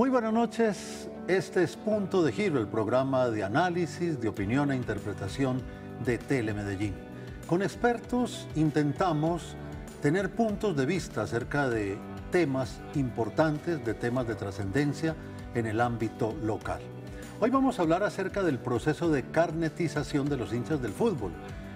Muy buenas noches. Este es Punto de Giro, el programa de análisis, de opinión e interpretación de Telemedellín. Con expertos intentamos tener puntos de vista acerca de temas importantes, de temas de trascendencia en el ámbito local. Hoy vamos a hablar acerca del proceso de carnetización de los hinchas del fútbol,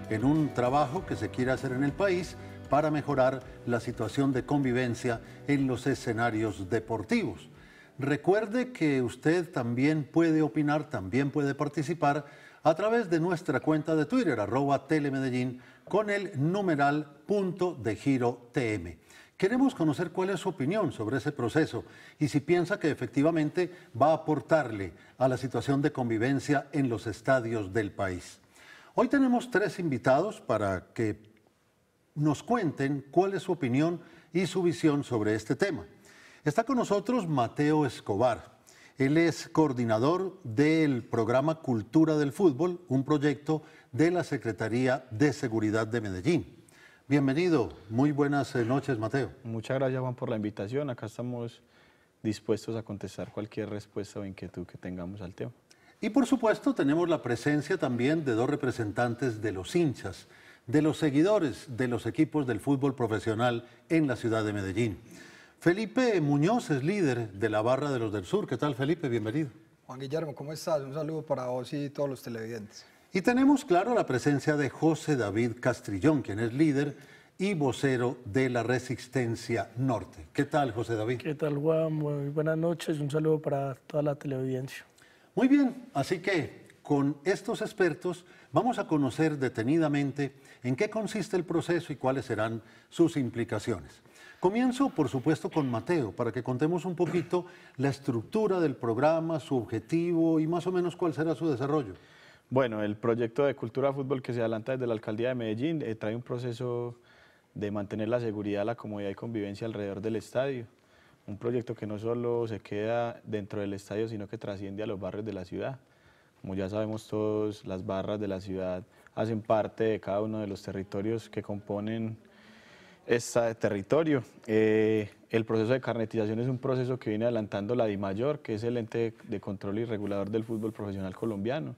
en un trabajo que se quiere hacer en el país para mejorar la situación de convivencia en los escenarios deportivos. Recuerde que usted también puede opinar, también puede participar a través de nuestra cuenta de Twitter, arroba telemedellín, con el numeral punto de giro TM. Queremos conocer cuál es su opinión sobre ese proceso y si piensa que efectivamente va a aportarle a la situación de convivencia en los estadios del país. Hoy tenemos tres invitados para que nos cuenten cuál es su opinión y su visión sobre este tema. Está con nosotros Mateo Escobar. Él es coordinador del programa Cultura del Fútbol, un proyecto de la Secretaría de Seguridad de Medellín. Bienvenido, muy buenas eh, noches Mateo. Muchas gracias Juan por la invitación, acá estamos dispuestos a contestar cualquier respuesta o inquietud que tengamos al tema. Y por supuesto tenemos la presencia también de dos representantes de los hinchas, de los seguidores de los equipos del fútbol profesional en la ciudad de Medellín. Felipe Muñoz es líder de la Barra de los del Sur. ¿Qué tal, Felipe? Bienvenido. Juan Guillermo, ¿cómo estás? Un saludo para vos y todos los televidentes. Y tenemos, claro, la presencia de José David Castrillón, quien es líder y vocero de la Resistencia Norte. ¿Qué tal, José David? ¿Qué tal, Juan? Muy buenas noches. Un saludo para toda la televidencia. Muy bien, así que con estos expertos vamos a conocer detenidamente en qué consiste el proceso y cuáles serán sus implicaciones. Comienzo, por supuesto, con Mateo, para que contemos un poquito la estructura del programa, su objetivo y más o menos cuál será su desarrollo. Bueno, el proyecto de Cultura Fútbol que se adelanta desde la Alcaldía de Medellín eh, trae un proceso de mantener la seguridad, la comodidad y convivencia alrededor del estadio. Un proyecto que no solo se queda dentro del estadio, sino que trasciende a los barrios de la ciudad. Como ya sabemos todos, las barras de la ciudad hacen parte de cada uno de los territorios que componen este territorio. Eh, el proceso de carnetización es un proceso que viene adelantando la DIMAYOR, que es el ente de control y regulador del fútbol profesional colombiano.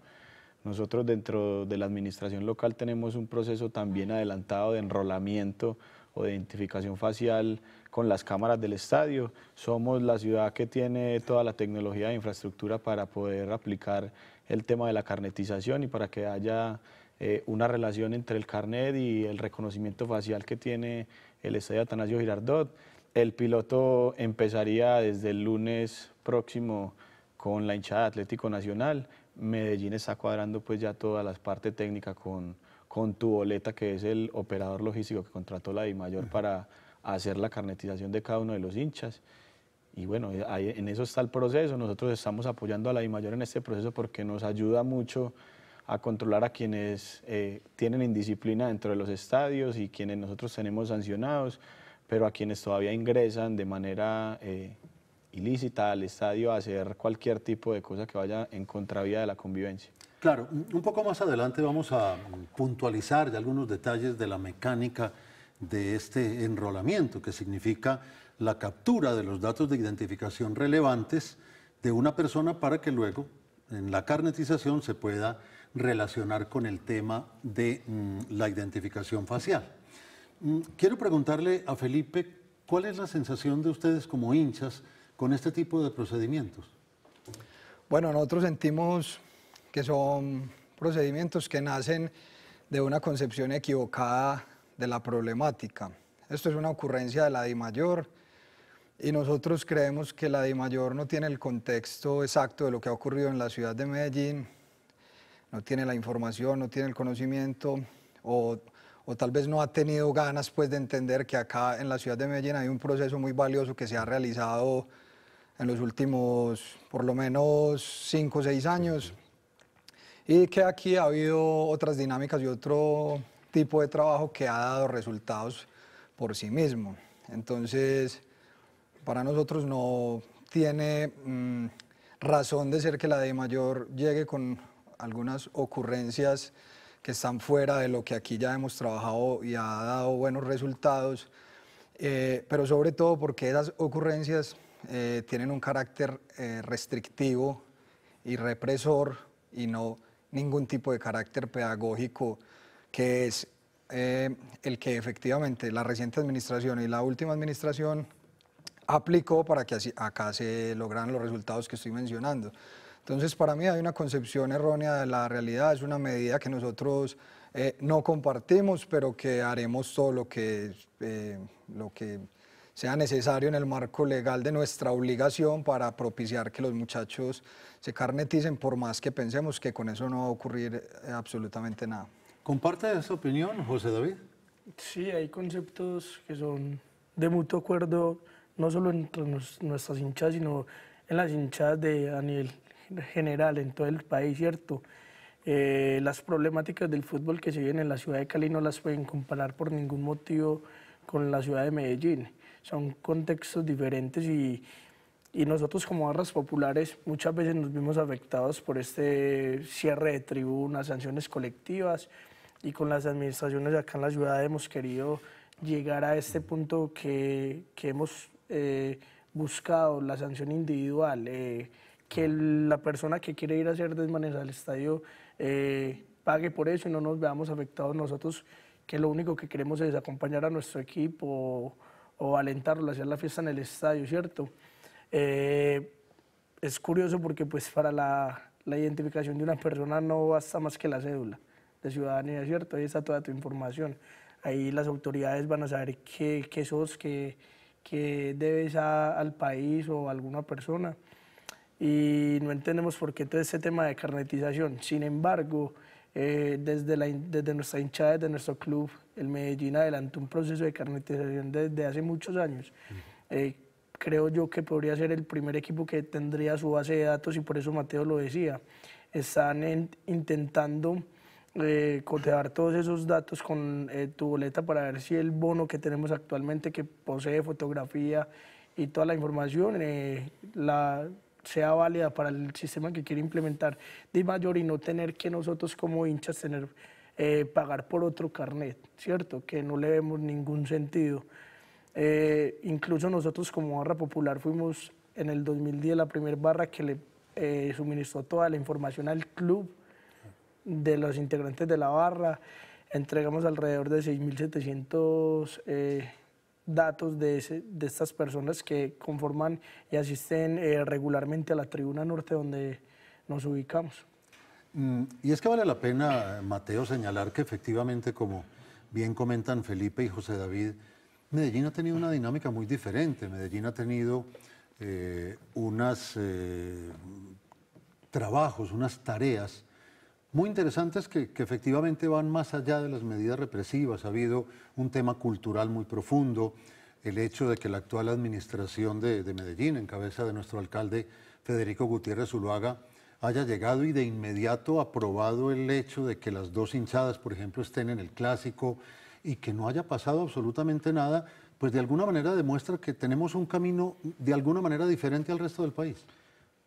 Nosotros dentro de la administración local tenemos un proceso también adelantado de enrolamiento o de identificación facial con las cámaras del estadio. Somos la ciudad que tiene toda la tecnología e infraestructura para poder aplicar el tema de la carnetización y para que haya eh, una relación entre el carnet y el reconocimiento facial que tiene el estadio Atanasio Girardot. El piloto empezaría desde el lunes próximo con la hinchada Atlético Nacional. Medellín está cuadrando pues ya todas las partes técnicas con, con tu boleta, que es el operador logístico que contrató la DIMAYOR para hacer la carnetización de cada uno de los hinchas. Y bueno, ahí, en eso está el proceso. Nosotros estamos apoyando a la DIMAYOR en este proceso porque nos ayuda mucho a controlar a quienes eh, tienen indisciplina dentro de los estadios y quienes nosotros tenemos sancionados, pero a quienes todavía ingresan de manera eh, ilícita al estadio a hacer cualquier tipo de cosa que vaya en contravía de la convivencia. Claro, un poco más adelante vamos a mm, puntualizar algunos detalles de la mecánica de este enrolamiento, que significa la captura de los datos de identificación relevantes de una persona para que luego en la carnetización se pueda relacionar con el tema de mm, la identificación facial. Mm, quiero preguntarle a Felipe, ¿cuál es la sensación de ustedes como hinchas con este tipo de procedimientos? Bueno, nosotros sentimos que son procedimientos que nacen de una concepción equivocada de la problemática. Esto es una ocurrencia de la di mayor y nosotros creemos que la di mayor no tiene el contexto exacto de lo que ha ocurrido en la ciudad de Medellín, no tiene la información, no tiene el conocimiento o, tal vez no ha tenido ganas pues de entender que acá en la ciudad de Medellín hay un proceso muy valioso que se ha realizado en los últimos por lo menos cinco o seis años y que aquí ha habido otras dinámicas y otro tipo de trabajo que ha dado resultados por sí mismo. Entonces, para nosotros no tiene mm, razón de ser que la de mayor llegue con algunas ocurrencias que están fuera de lo que aquí ya hemos trabajado y ha dado buenos resultados, eh, pero sobre todo porque esas ocurrencias eh, tienen un carácter eh, restrictivo y represor y no ningún tipo de carácter pedagógico que es el que efectivamente la reciente administración y la última administración aplicó para que acá se lograran los resultados que estoy mencionando. Entonces, para mí hay una concepción errónea de la realidad, es una medida que nosotros eh, no compartimos, pero que haremos todo lo que, eh, lo que sea necesario en el marco legal de nuestra obligación para propiciar que los muchachos se carneticen, por más que pensemos que con eso no va a ocurrir eh, absolutamente nada. ¿Comparte esa opinión, José David? Sí, hay conceptos que son de mutuo acuerdo, no solo entre nuestras hinchas, sino en las hinchas de Daniel general en todo el país, ¿cierto? Eh, las problemáticas del fútbol que se vienen en la ciudad de Cali no las pueden comparar por ningún motivo con la ciudad de Medellín. Son contextos diferentes y, y nosotros como barras populares muchas veces nos vimos afectados por este cierre de tribunas, sanciones colectivas y con las administraciones acá en la ciudad hemos querido llegar a este punto que, que hemos eh, buscado, la sanción individual. Eh, que la persona que quiere ir a hacer desmanes al estadio eh, pague por eso y no nos veamos afectados nosotros, que lo único que queremos es acompañar a nuestro equipo o, o alentarlo, hacer la fiesta en el estadio, ¿cierto? Eh, es curioso porque pues para la, la identificación de una persona no basta más que la cédula de ciudadanía, ¿cierto? Ahí está toda tu información. Ahí las autoridades van a saber qué, qué sos, qué, qué debes al país o a alguna persona y no entendemos por qué todo este tema de carnetización. Sin embargo, eh, desde, desde nuestra hinchada, desde nuestro club, el Medellín adelantó un proceso de carnetización desde hace muchos años. Eh, creo yo que podría ser el primer equipo que tendría su base de datos y por eso Mateo lo decía. Están intentando eh, todos esos datos con eh, tu boleta para ver si el bono que tenemos actualmente que posee fotografía y toda la información la, sea válida para el sistema que quiere implementar de Mayor y no tener que nosotros como hinchas tener, eh, pagar por otro carnet, ¿cierto? Que no le vemos ningún sentido. Eh, incluso nosotros como barra popular fuimos en el 2010 la primera barra que le eh, suministró toda la información al club de los integrantes de la barra. Entregamos alrededor de 6.700 datos de, de estas personas que conforman y asisten eh, regularmente a la tribuna norte donde nos ubicamos. Mm, y es que vale la pena, Mateo, señalar que efectivamente, como bien comentan Felipe y José David, Medellín ha tenido una dinámica muy diferente. Medellín ha tenido eh, unos eh, trabajos, unas tareas muy interesante es que, efectivamente van más allá de las medidas represivas. Ha habido un tema cultural muy profundo, el hecho de que la actual administración de, Medellín, en cabeza de nuestro alcalde Federico Gutiérrez Zuluaga, haya llegado y de inmediato aprobado el hecho de que las dos hinchadas, por ejemplo, estén en el clásico y que no haya pasado absolutamente nada, pues de alguna manera demuestra que tenemos un camino de alguna manera diferente al resto del país.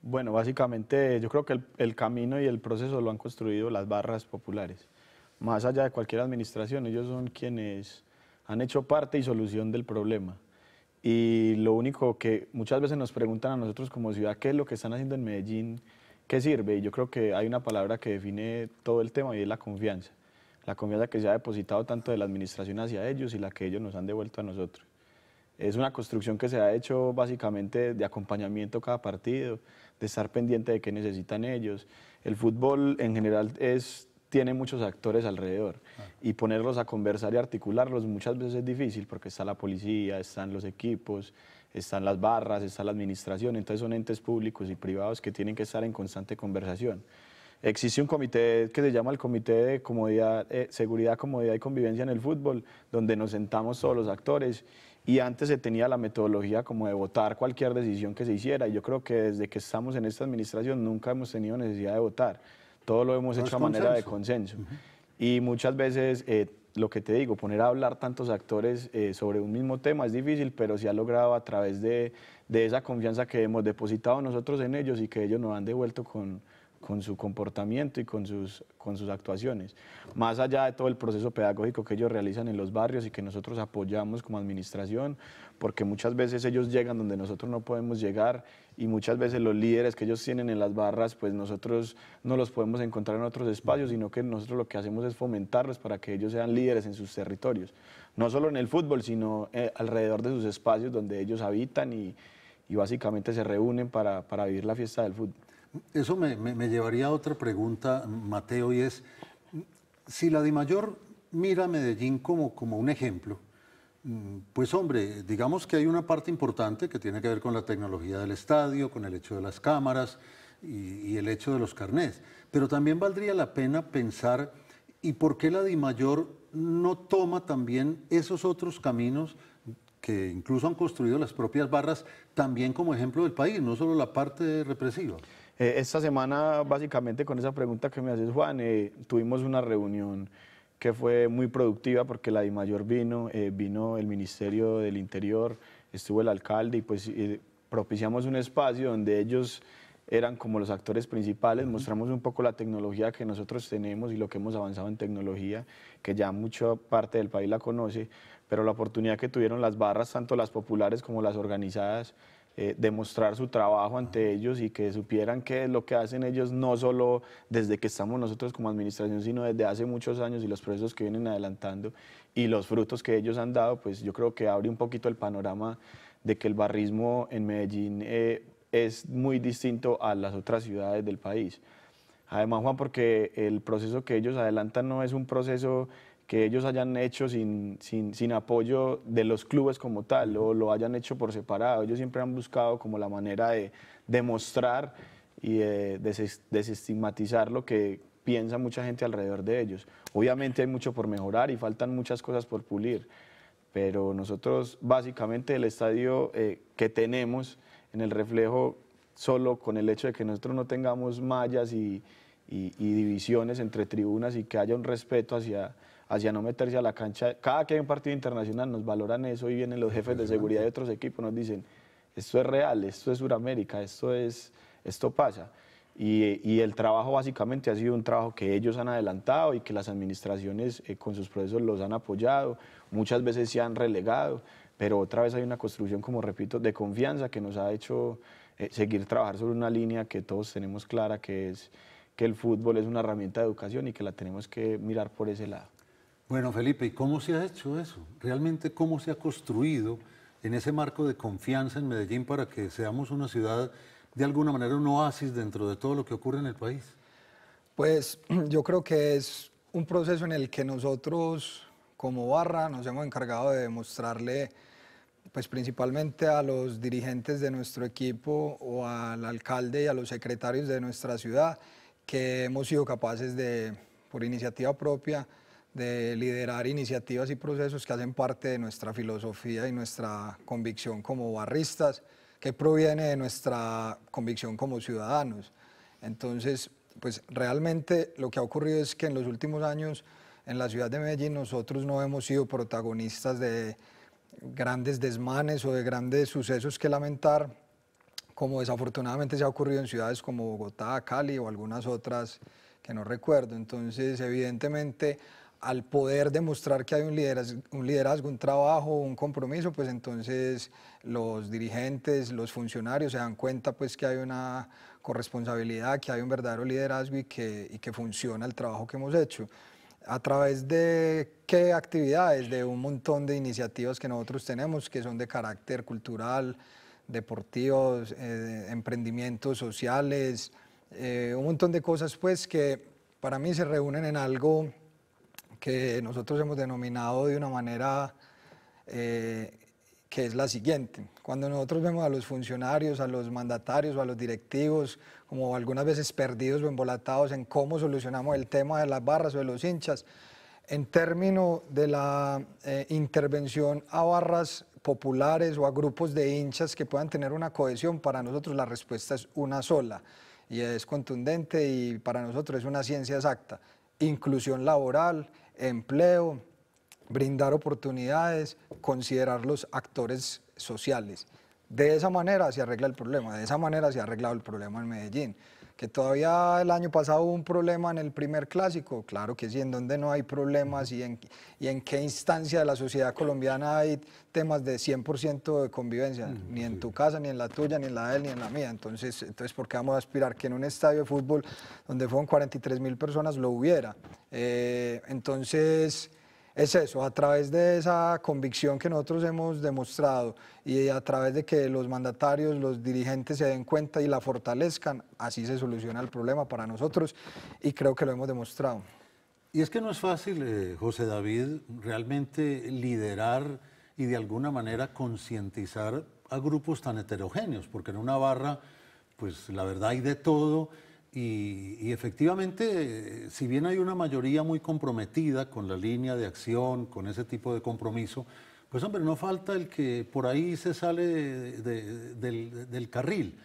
Bueno, básicamente yo creo que el, camino y el proceso lo han construido las barras populares. Más allá de cualquier administración, ellos son quienes han hecho parte y solución del problema. Y lo único que muchas veces nos preguntan a nosotros como ciudad, ¿qué es lo que están haciendo en Medellín? ¿Qué sirve? Y yo creo que hay una palabra que define todo el tema y es la confianza. La confianza que se ha depositado tanto de la administración hacia ellos y la que ellos nos han devuelto a nosotros. Es una construcción que se ha hecho básicamente de acompañamiento cada partido, de estar pendiente de qué necesitan ellos. El fútbol en general es, tiene muchos actores alrededor ah. y ponerlos a conversar y articularlos muchas veces es difícil porque está la policía, están los equipos, están las barras, está la administración, entonces son entes públicos y privados que tienen que estar en constante conversación. Existe un comité que se llama el Comité de Comodidad, eh, Seguridad, Comodidad y Convivencia en el Fútbol, donde nos sentamos todos los actores y antes se tenía la metodología como de votar cualquier decisión que se hiciera. Y yo creo que desde que estamos en esta administración nunca hemos tenido necesidad de votar. Todo lo hemos hecho a manera de consenso. Y muchas veces, eh, lo que te digo, poner a hablar tantos actores eh, sobre un mismo tema es difícil, pero se ha logrado a través de, de esa confianza que hemos depositado nosotros en ellos y que ellos nos han devuelto con, con su comportamiento y con sus, con sus actuaciones, más allá de todo el proceso pedagógico que ellos realizan en los barrios y que nosotros apoyamos como administración, porque muchas veces ellos llegan donde nosotros no podemos llegar y muchas veces los líderes que ellos tienen en las barras, pues nosotros no los podemos encontrar en otros espacios, sino que nosotros lo que hacemos es fomentarlos para que ellos sean líderes en sus territorios, no solo en el fútbol, sino eh, alrededor de sus espacios donde ellos habitan y, básicamente se reúnen para, para vivir la fiesta del fútbol. Eso me, llevaría a otra pregunta, Mateo, y es, si la DIMAYOR mira a Medellín como, como un ejemplo, mm, pues hombre, digamos que hay una parte importante que tiene que ver con la tecnología del estadio, con el hecho de las cámaras y, el hecho de los carnés, pero también valdría la pena pensar, ¿y por qué la Mayor no toma también esos otros caminos? que incluso han construido las propias barras, también como ejemplo del país, no solo la parte represiva. Eh, esta semana, básicamente, con esa pregunta que me haces, Juan, eh, tuvimos una reunión que fue muy productiva porque la DIMAYOR vino, eh, vino el Ministerio del Interior, estuvo el alcalde y pues propiciamos un espacio donde ellos eran como los actores principales, mostramos un poco la tecnología que nosotros tenemos y lo que hemos avanzado en tecnología, que ya mucha parte del país la conoce, pero la oportunidad que tuvieron las barras, tanto las populares como las organizadas, eh, demostrar su trabajo ante ellos y que supieran qué es lo que hacen ellos no solo desde que estamos nosotros como administración, sino desde hace muchos años y los procesos que vienen adelantando y los frutos que ellos han dado, pues yo creo que abre un poquito el panorama de que el barrismo en Medellín eh, es muy distinto a las otras ciudades del país. Además, Juan, porque el proceso que ellos adelantan no es un proceso que ellos hayan hecho sin, sin, sin, apoyo de los clubes como tal o lo hayan hecho por separado. Ellos siempre han buscado como la manera de demostrar y desestigmatizar lo que piensa mucha gente alrededor de ellos. Obviamente hay mucho por mejorar y faltan muchas cosas por pulir, pero nosotros básicamente el estadio eh, que tenemos en el reflejo solo con el hecho de que nosotros no tengamos mallas y divisiones entre tribunas y que haya un respeto hacia hacia no meterse a la cancha. Cada que hay un partido internacional nos valoran eso y vienen los jefes de seguridad de otros equipos, nos dicen, esto es real, esto es Sudamérica, esto, pasa. Y, el trabajo básicamente ha sido un trabajo que ellos han adelantado y que las administraciones eh, con sus procesos los han apoyado, muchas veces se han relegado, pero otra vez hay una construcción, como repito, de confianza que nos ha hecho eh, seguir trabajar sobre una línea que todos tenemos clara, que es que el fútbol es una herramienta de educación y que la tenemos que mirar por ese lado. Bueno, Felipe, ¿y cómo se ha hecho eso? Realmente, ¿cómo se ha construido en ese marco de confianza en Medellín para que seamos una ciudad, de alguna manera, un oasis dentro de todo lo que ocurre en el país? Pues yo creo que es un proceso en el que nosotros, como barra, nos hemos encargado de demostrarle, pues principalmente a los dirigentes de nuestro equipo o al alcalde y a los secretarios de nuestra ciudad, que hemos sido capaces de, por iniciativa propia, de liderar iniciativas y procesos que hacen parte de nuestra filosofía y nuestra convicción como barristas, que proviene de nuestra convicción como ciudadanos. Entonces, pues realmente lo que ha ocurrido es que en los últimos años en la ciudad de Medellín nosotros no hemos sido protagonistas de grandes desmanes o de grandes sucesos que lamentar, como desafortunadamente se ha ocurrido en ciudades como Bogotá, Cali o algunas otras que no recuerdo. Entonces, evidentemente, al poder demostrar que hay un liderazgo, un liderazgo, un trabajo, un compromiso, pues entonces los dirigentes, los funcionarios se dan cuenta pues que hay una corresponsabilidad, que hay un verdadero liderazgo y que, que funciona el trabajo que hemos hecho. ¿A través de qué actividades? De un montón de iniciativas que nosotros tenemos que son de carácter cultural, deportivos, eh, emprendimientos sociales, eh, un montón de cosas pues que para mí se reúnen en algo que nosotros hemos denominado de una manera eh, que es la siguiente. Cuando nosotros vemos a los funcionarios, a los mandatarios o a los directivos, como algunas veces perdidos o embolatados en cómo solucionamos el tema de las barras o de los hinchas, en términos de la eh, intervención a barras populares o a grupos de hinchas que puedan tener una cohesión, para nosotros la respuesta es una sola y es contundente y para nosotros es una ciencia exacta. Inclusión laboral, empleo, brindar oportunidades, considerar los actores sociales. De esa manera se arregla el problema, de esa manera se ha arreglado el problema en Medellín que todavía el año pasado hubo un problema en el primer clásico, claro que sí, en donde no hay problemas y en, y en qué instancia de la sociedad colombiana hay temas de 100% de convivencia, ni en tu casa, ni en la tuya, ni en la de él, ni en la mía. Entonces, entonces ¿por qué vamos a aspirar que en un estadio de fútbol donde fueron 43 mil personas lo hubiera? Eh, entonces es eso, a través de esa convicción que nosotros hemos demostrado y a través de que los mandatarios, los dirigentes se den cuenta y la fortalezcan, así se soluciona el problema para nosotros y creo que lo hemos demostrado. Y es que no es fácil, eh, José David, realmente liderar y de alguna manera concientizar a grupos tan heterogéneos, porque en una barra, pues la verdad hay de todo y, efectivamente, si bien hay una mayoría muy comprometida con la línea de acción, con ese tipo de compromiso, pues hombre, no falta el que por ahí se sale del, carril.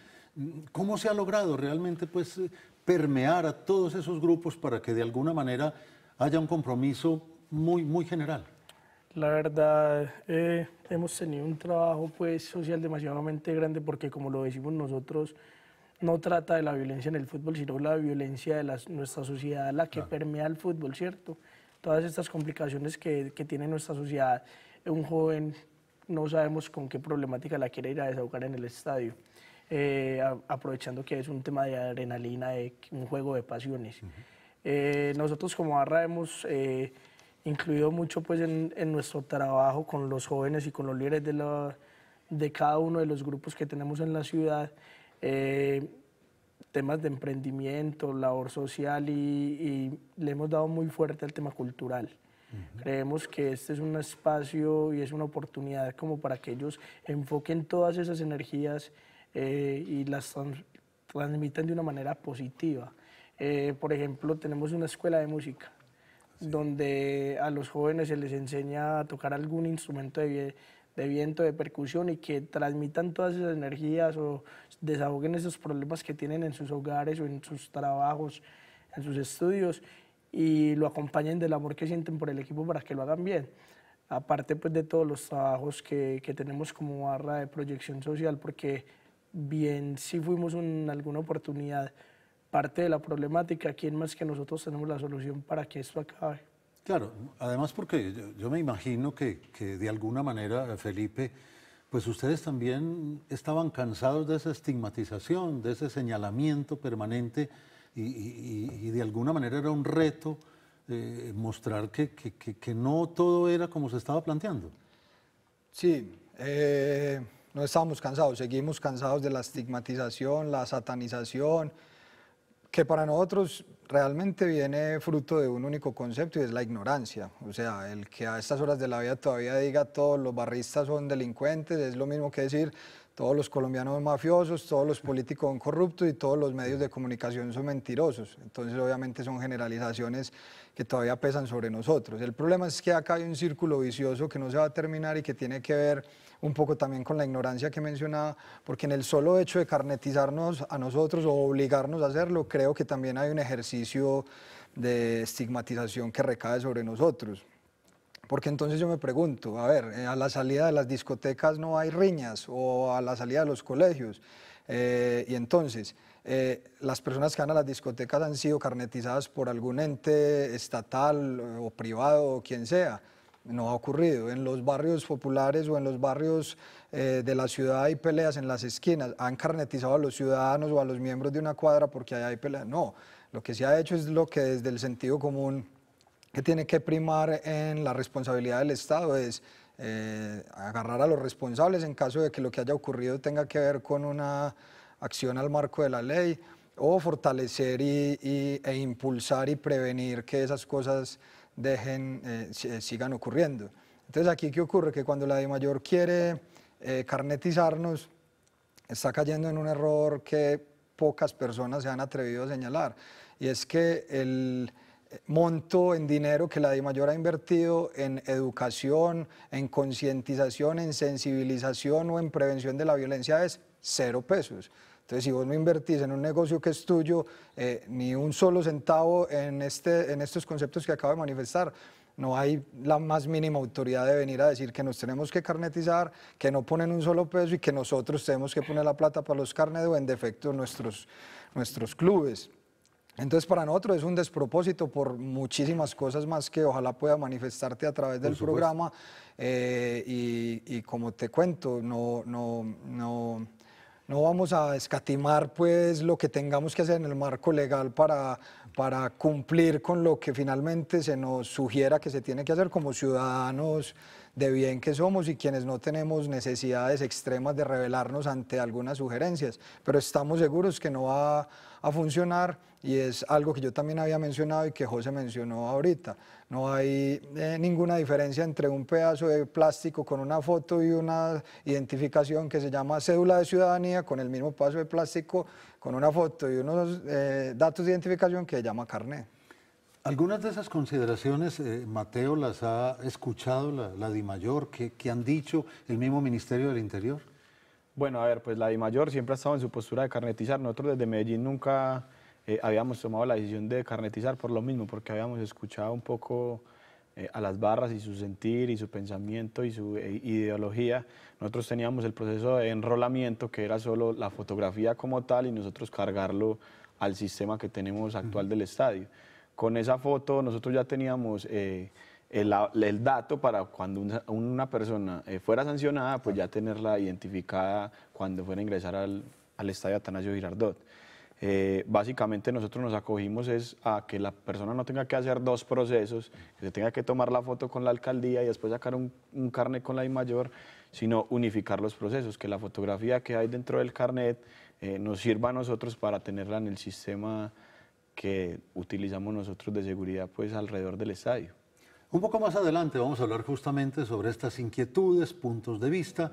¿Cómo se ha logrado realmente pues, permear a todos esos grupos para que de alguna manera haya un compromiso muy, muy general? La verdad, eh, hemos tenido un trabajo pues, social demasiado grande porque como lo decimos nosotros, no trata de la violencia en el fútbol, sino la violencia de nuestra sociedad, la que permea el fútbol, ¿cierto? Todas estas complicaciones que, tiene nuestra sociedad, un joven no sabemos con qué problemática la quiere ir a desahogar en el estadio. Eh, aprovechando que es un tema de adrenalina, de un juego de pasiones. Eh, nosotros como Barra hemos eh, incluido mucho pues, en, nuestro trabajo con los jóvenes y con los líderes de cada uno de los grupos que tenemos en la ciudad, eh, temas de emprendimiento, labor social y, le hemos dado muy fuerte al tema cultural. Creemos que este es un espacio y es una oportunidad como para que ellos enfoquen todas esas energías eh, y las transmitan de una manera positiva. Eh, por ejemplo, tenemos una escuela de música donde a los jóvenes se les enseña a tocar algún instrumento de, de viento, de percusión y que transmitan todas esas energías o desahoguen esos problemas que tienen en sus hogares o en sus trabajos, en sus estudios y lo acompañen del amor que sienten por el equipo para que lo hagan bien. Aparte pues de todos los trabajos que, que tenemos como barra de proyección social, porque bien si fuimos en alguna oportunidad parte de la problemática, ¿quién más que nosotros tenemos la solución para que esto acabe? Claro, además porque yo, me imagino que, de alguna manera, eh, Felipe, pues ustedes también estaban cansados de esa estigmatización, de ese señalamiento permanente y, de alguna manera era un reto eh, mostrar que, que, no todo era como se estaba planteando. Sí, eh, no estábamos cansados, seguimos cansados de la estigmatización, la satanización, que para nosotros realmente viene fruto de un único concepto y es la ignorancia. O sea, el que a estas horas de la vida todavía diga todos los barristas son delincuentes es lo mismo que decir todos los colombianos son mafiosos, todos los políticos son corruptos y todos los medios de comunicación son mentirosos. Entonces, obviamente son generalizaciones que todavía pesan sobre nosotros. El problema es que acá hay un círculo vicioso que no se va a terminar y que tiene que ver un poco también con la ignorancia que mencionaba, porque en el solo hecho de carnetizarnos a nosotros o obligarnos a hacerlo, creo que también hay un ejercicio de estigmatización que recae sobre nosotros. Porque entonces yo me pregunto, a ver, eh, a la salida de las discotecas no hay riñas o a la salida de los colegios. Eh, y entonces, eh, las personas que van a las discotecas han sido carnetizadas por algún ente estatal o privado o quien sea no ha ocurrido. En los barrios populares o en los barrios eh, de la ciudad hay peleas en las esquinas. Han carnetizado a los ciudadanos o a los miembros de una cuadra porque hay peleas. No, lo que se ha hecho es lo que desde el sentido común que tiene que primar en la responsabilidad del Estado es eh, agarrar a los responsables en caso de que lo que haya ocurrido tenga que ver con una acción al marco de la ley o fortalecer e impulsar y prevenir que esas cosas dejen, eh, eh, sigan ocurriendo. Entonces aquí qué ocurre? Que cuando la DI mayor quiere eh, carnetizarnos, está cayendo en un error que pocas personas se han atrevido a señalar. Y es que el monto en dinero que la DI mayor ha invertido en educación, en concientización, en sensibilización o en prevención de la violencia es cero pesos. Entonces, si vos no invertís en un negocio que es tuyo, eh, ni un solo centavo en, este, en estos conceptos que acabo de manifestar, no hay la más mínima autoridad de venir a decir que nos tenemos que carnetizar, que no ponen un solo peso y que nosotros tenemos que poner la plata para los carnes o en defecto nuestros, nuestros clubes. Entonces para nosotros es un despropósito por muchísimas cosas más que ojalá pueda manifestarte a través del programa eh, y, y, como te cuento, no, no, no no vamos a escatimar pues lo que tengamos que hacer en el marco legal para, para cumplir con lo que finalmente se nos sugiera que se tiene que hacer como ciudadanos de bien que somos y quienes no tenemos necesidades extremas de rebelarnos ante algunas sugerencias, pero estamos seguros que no va a funcionar y es algo que yo también había mencionado y que José mencionó ahorita. No hay eh, ninguna diferencia entre un pedazo de plástico con una foto y una identificación que se llama cédula de ciudadanía con el mismo pedazo de plástico con una foto y unos eh, datos de identificación que se llama carnet. Algunas de esas consideraciones, eh, Mateo, las ha escuchado la, Di DIMAYOR, que, han dicho el mismo Ministerio del Interior. Bueno, a ver, pues la DIMAYOR siempre ha estado en su postura de carnetizar. Nosotros desde Medellín nunca eh, habíamos tomado la decisión de carnetizar por lo mismo, porque habíamos escuchado un poco eh, a las barras y su sentir y su pensamiento y su eh, ideología. Nosotros teníamos el proceso de enrolamiento, que era solo la fotografía como tal y nosotros cargarlo al sistema que tenemos actual del estadio. Con esa foto nosotros ya teníamos... El, dato para cuando una, persona fuera sancionada, pues ya tenerla identificada cuando fuera a ingresar al, al estadio Atanasio Girardot. Eh, básicamente nosotros nos acogimos es a que la persona no tenga que hacer dos procesos, que se tenga que tomar la foto con la alcaldía y después sacar un, carnet con la I mayor, sino unificar los procesos, que la fotografía que hay dentro del carnet eh, nos sirva a nosotros para tenerla en el sistema que utilizamos nosotros de seguridad pues alrededor del estadio. Un poco más adelante vamos a hablar justamente sobre estas inquietudes, puntos de vista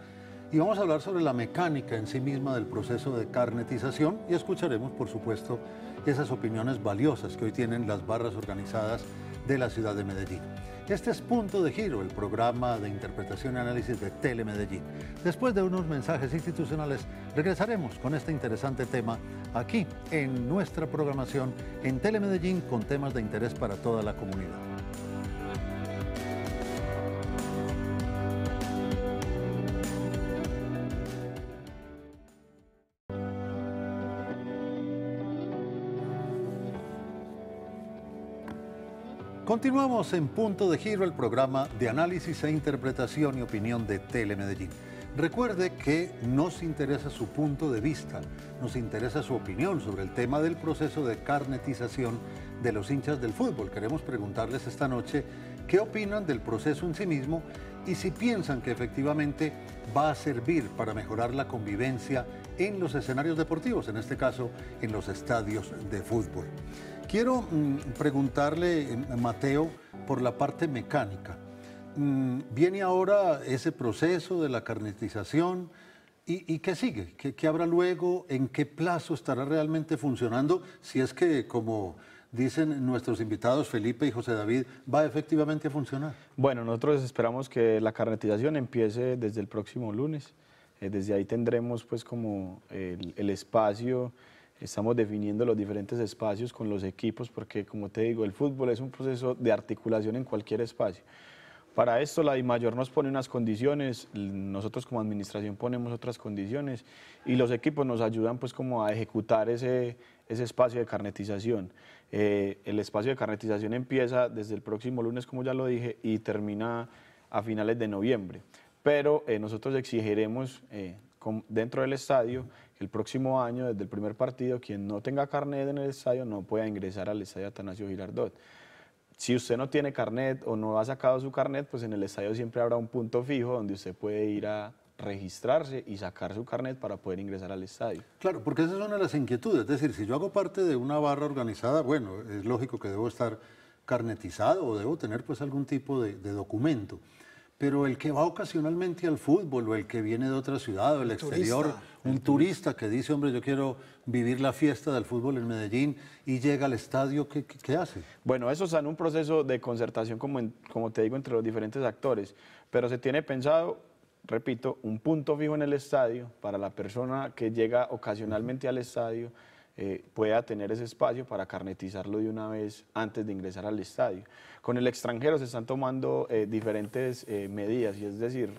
y vamos a hablar sobre la mecánica en sí misma del proceso de carnetización y escucharemos, por supuesto, esas opiniones valiosas que hoy tienen las barras organizadas de la ciudad de Medellín. Este es Punto de Giro, el programa de interpretación y análisis de Telemedellín. Después de unos mensajes institucionales, regresaremos con este interesante tema aquí en nuestra programación en Telemedellín con temas de interés para toda la comunidad. Continuamos en Punto de Giro, el programa de análisis e interpretación y opinión de Telemedellín. Recuerde que nos interesa su punto de vista, nos interesa su opinión sobre el tema del proceso de carnetización de los hinchas del fútbol. Queremos preguntarles esta noche qué opinan del proceso en sí mismo y si piensan que efectivamente va a servir para mejorar la convivencia en los escenarios deportivos, en este caso en los estadios de fútbol. Quiero mm, preguntarle, em, Mateo, por la parte mecánica. Mm, viene ahora ese proceso de la carnetización. ¿Y, qué sigue? ¿Qué, habrá luego? ¿En qué plazo estará realmente funcionando? Si es que, como dicen nuestros invitados Felipe y José David, va efectivamente a funcionar. Bueno, nosotros esperamos que la carnetización empiece desde el próximo lunes. Eh, desde ahí tendremos pues como el, el espacio estamos definiendo los diferentes espacios con los equipos, porque como te digo, el fútbol es un proceso de articulación en cualquier espacio. Para esto la DIMAYOR nos pone unas condiciones, nosotros como administración ponemos otras condiciones y los equipos nos ayudan pues como a ejecutar ese, espacio de carnetización. Eh, el espacio de carnetización empieza desde el próximo lunes, como ya lo dije, y termina a finales de noviembre. Pero eh, nosotros exigiremos eh, dentro del estadio el próximo año, desde el primer partido, quien no tenga carnet en el estadio no pueda ingresar al estadio Atanasio Girardot. Si usted no tiene carnet o no ha sacado su carnet, pues en el estadio siempre habrá un punto fijo donde usted puede ir a registrarse y sacar su carnet para poder ingresar al estadio. Claro, porque esa es una de las inquietudes. Es decir, si yo hago parte de una barra organizada, bueno, es lógico que debo estar carnetizado o debo tener pues algún tipo de documento pero el que va ocasionalmente al fútbol o el que viene de otra ciudad o el exterior, un turista que dice, hombre, yo quiero vivir la fiesta del fútbol en Medellín y llega al estadio, ¿qué, hace? Bueno, eso está en un proceso de concertación, como, como te digo, entre los diferentes actores, pero se tiene pensado, repito, un punto fijo en el estadio para la persona que llega ocasionalmente al estadio eh, pueda tener ese espacio para carnetizarlo de una vez antes de ingresar al estadio. Con el extranjero se están tomando eh, diferentes eh, medidas, y es decir,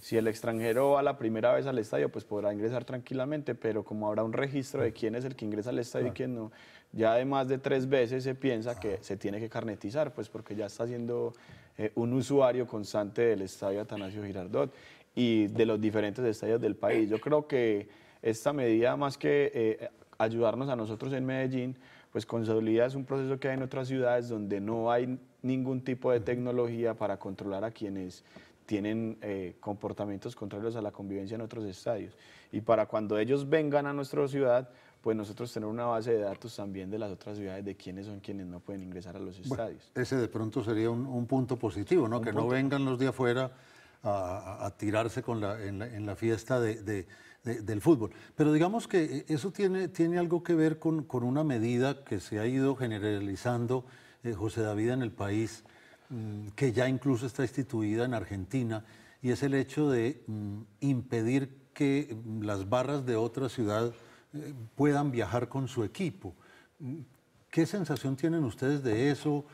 si el extranjero va la primera vez al estadio, pues podrá ingresar tranquilamente, pero como habrá un registro de quién es el que ingresa al estadio y quién no, ya de más de tres veces se piensa que se tiene que carnetizar, pues porque ya está siendo un usuario constante del estadio Atanasio Girardot y de los diferentes estadios del país. Yo creo que esta medida, más que ayudarnos a nosotros en Medellín, pues es un proceso que hay en otras ciudades donde no hay ningún tipo de tecnología para controlar a quienes tienen eh, comportamientos contrarios a la convivencia en otros estadios. Y para cuando ellos vengan a nuestra ciudad, pues nosotros tener una base de datos también de las otras ciudades, de quiénes son quienes no pueden ingresar a los estadios. Ese de pronto sería un, punto positivo, ¿no? que no vengan los de afuera a, tirarse con en, la, fiesta de, del fútbol. Pero digamos que eh, eso tiene, algo que ver con, una medida que se ha ido generalizando, eh, José David, en el país, mm, que ya incluso está instituida en Argentina, y es el hecho de mm, impedir que mm, las barras de otra ciudad eh, puedan viajar con su equipo. ¿Qué sensación tienen ustedes de eso?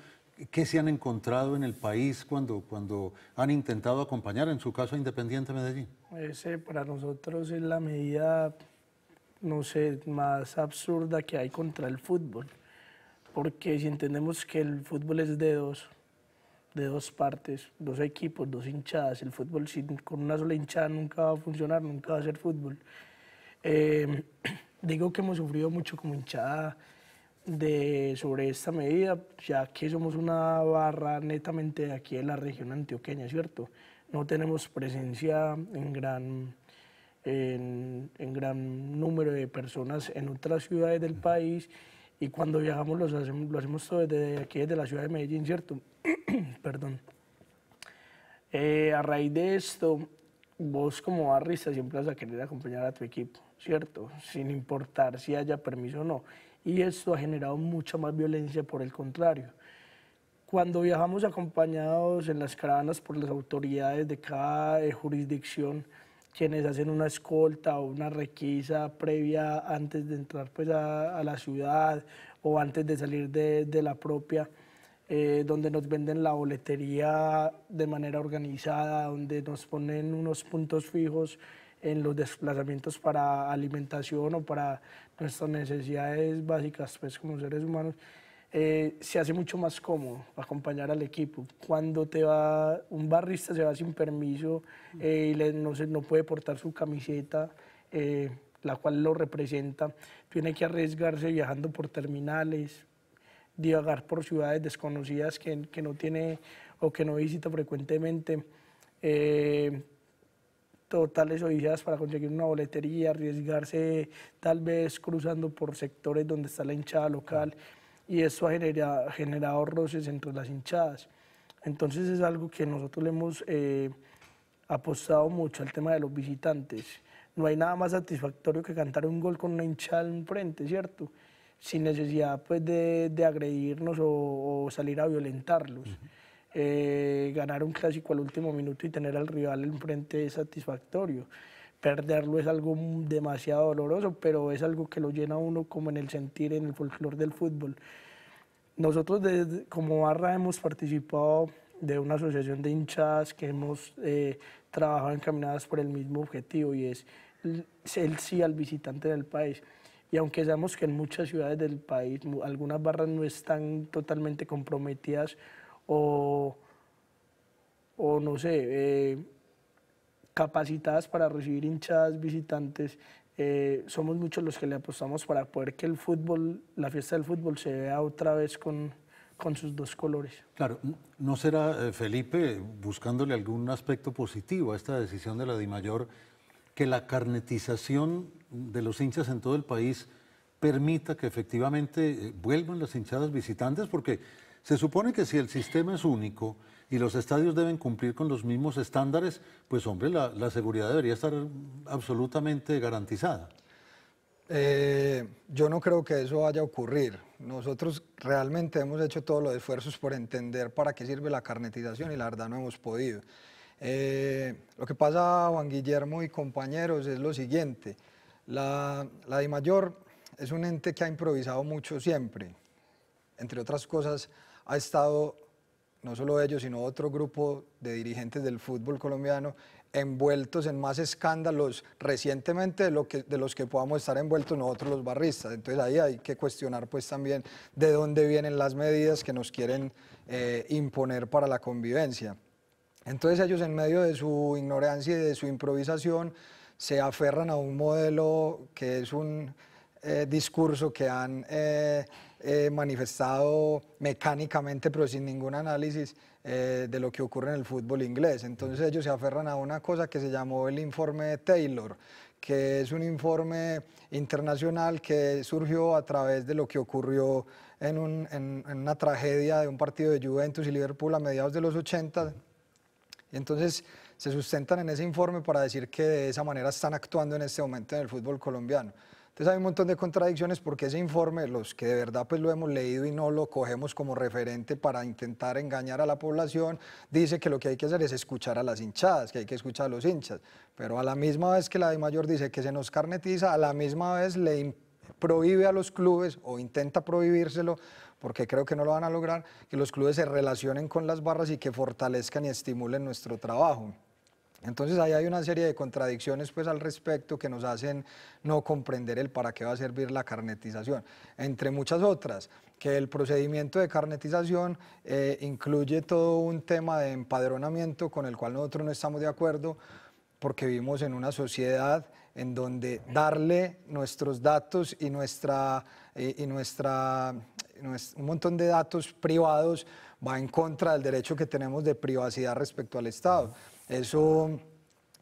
¿Qué se han encontrado en el país cuando, cuando han intentado acompañar, en su caso, a Independiente Medellín? Ese para nosotros es la medida, no sé, más absurda que hay contra el fútbol. Porque si entendemos que el fútbol es de dos, de dos partes, dos equipos, dos hinchadas, el fútbol sin, con una sola hinchada nunca va a funcionar, nunca va a ser fútbol. Eh, digo que hemos sufrido mucho como hinchada de, sobre esta medida, ya que somos una barra netamente de aquí de la región antioqueña, ¿cierto? No tenemos presencia en gran, en, gran número de personas en otras ciudades del país y cuando viajamos los hacemos, lo hacemos todo desde aquí, desde la ciudad de Medellín, ¿cierto? Perdón. Eh, a raíz de esto, vos como barrista siempre vas a querer acompañar a tu equipo, ¿cierto? Sin importar si haya permiso o no y esto ha generado mucha más violencia por el contrario. Cuando viajamos acompañados en las caravanas por las autoridades de cada eh, jurisdicción, quienes hacen una escolta o una requisa previa antes de entrar pues, a, la ciudad o antes de salir de, la propia, eh, donde nos venden la boletería de manera organizada, donde nos ponen unos puntos fijos en los desplazamientos para alimentación o para nuestras necesidades básicas pues, como seres humanos, eh, se hace mucho más cómodo acompañar al equipo. Cuando te va, un barrista se va sin permiso eh, y no, se, no puede portar su camiseta, eh, la cual lo representa, tiene que arriesgarse viajando por terminales, divagar por ciudades desconocidas que, que no tiene o que no visita frecuentemente totales orillas para conseguir una boletería, arriesgarse tal vez cruzando por sectores donde está la hinchada local y eso ha generado, roces entre las hinchadas. Entonces es algo que nosotros le hemos eh, apostado mucho al tema de los visitantes. No hay nada más satisfactorio que cantar un gol con una hinchada enfrente, ¿cierto? Sin necesidad pues, de, agredirnos o, salir a violentarlos. Eh, ganar un clásico al último minuto y tener al rival enfrente es satisfactorio. Perderlo es algo demasiado doloroso, pero es algo que lo llena a uno como en el sentir, en el folclor del fútbol. Nosotros como Barra hemos participado de una asociación de hinchas que hemos eh, trabajado encaminadas por el mismo objetivo y es el, el sí al visitante del país. Y aunque sabemos que en muchas ciudades del país algunas barras no están totalmente comprometidas o, no sé, eh, capacitadas para recibir hinchadas, visitantes. Eh, somos muchos los que le apostamos para poder que el fútbol, la fiesta del fútbol se vea otra vez con, con sus dos colores. Claro, ¿no será, eh, Felipe, buscándole algún aspecto positivo a esta decisión de la DIMAYOR, que la carnetización de los hinchas en todo el país permita que efectivamente vuelvan las hinchadas visitantes? Porque se supone que si el sistema es único y los estadios deben cumplir con los mismos estándares, pues hombre, la, seguridad debería estar absolutamente garantizada. Eh, yo no creo que eso vaya a ocurrir. Nosotros realmente hemos hecho todos los esfuerzos por entender para qué sirve la carnetización y la verdad no hemos podido. Eh, lo que pasa, Juan Guillermo y compañeros, es lo siguiente. La, la DIMAYOR es un ente que ha improvisado mucho siempre. Entre otras cosas, ha estado, no solo ellos, sino otro grupo de dirigentes del fútbol colombiano, envueltos en más escándalos recientemente de, que, de los que podamos estar envueltos nosotros los barristas. Entonces ahí hay que cuestionar pues también de dónde vienen las medidas que nos quieren eh, imponer para la convivencia. Entonces ellos en medio de su ignorancia y de su improvisación se aferran a un modelo que es un eh, discurso que han... Eh, eh, manifestado mecánicamente, pero sin ningún análisis eh, de lo que ocurre en el fútbol inglés. Entonces ellos se aferran a una cosa que se llamó el informe Taylor, que es un informe internacional que surgió a través de lo que ocurrió en, en una tragedia de un partido de Juventus y Liverpool a mediados de los 80. Entonces se sustentan en ese informe para decir que de esa manera están actuando en este momento en el fútbol colombiano. Entonces hay un montón de contradicciones porque ese informe, los que de verdad pues lo hemos leído y no lo cogemos como referente para intentar engañar a la población, dice que lo que hay que hacer es escuchar a las hinchadas, que hay que escuchar a los hinchas. Pero a la misma vez que la de mayor dice que se nos carnetiza, a la misma vez le prohíbe a los clubes o intenta prohibírselo porque creo que no lo van a lograr, que los clubes se relacionen con las barras y que fortalezcan y estimulen nuestro trabajo. Entonces ahí hay una serie de contradicciones pues al respecto que nos hacen no comprender el para qué va a servir la carnetización, entre muchas otras, que el procedimiento de carnetización eh, incluye todo un tema de empadronamiento con el cual nosotros no estamos de acuerdo porque vivimos en una sociedad en donde darle nuestros datos y nuestra eh, y nuestra un montón de datos privados va en contra del derecho que tenemos de privacidad respecto al Estado. Eso